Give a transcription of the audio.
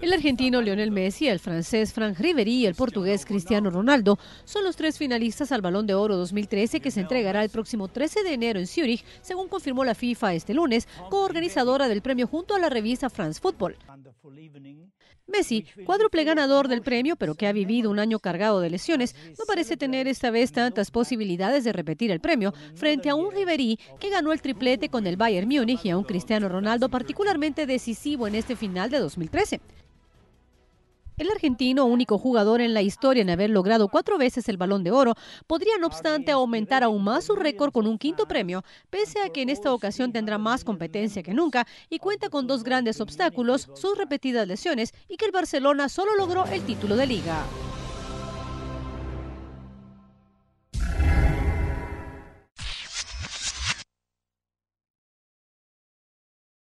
El argentino Lionel Messi, el francés Franck Riveri y el portugués Cristiano Ronaldo son los tres finalistas al Balón de Oro 2013 que se entregará el próximo 13 de enero en Zúrich, según confirmó la FIFA este lunes, coorganizadora del premio junto a la revista France Football. Messi, cuádruple ganador del premio, pero que ha vivido un año cargado de lesiones, no parece tener esta vez tantas posibilidades de repetir el premio frente a un Ribery que ganó el triplete con el Bayern Múnich y a un Cristiano Ronaldo particularmente decisivo en este final de 2013. El argentino, único jugador en la historia en haber logrado cuatro veces el balón de oro, podría no obstante aumentar aún más su récord con un quinto premio, pese a que en esta ocasión tendrá más competencia que nunca y cuenta con dos grandes obstáculos, sus repetidas lesiones y que el Barcelona solo logró el título de liga.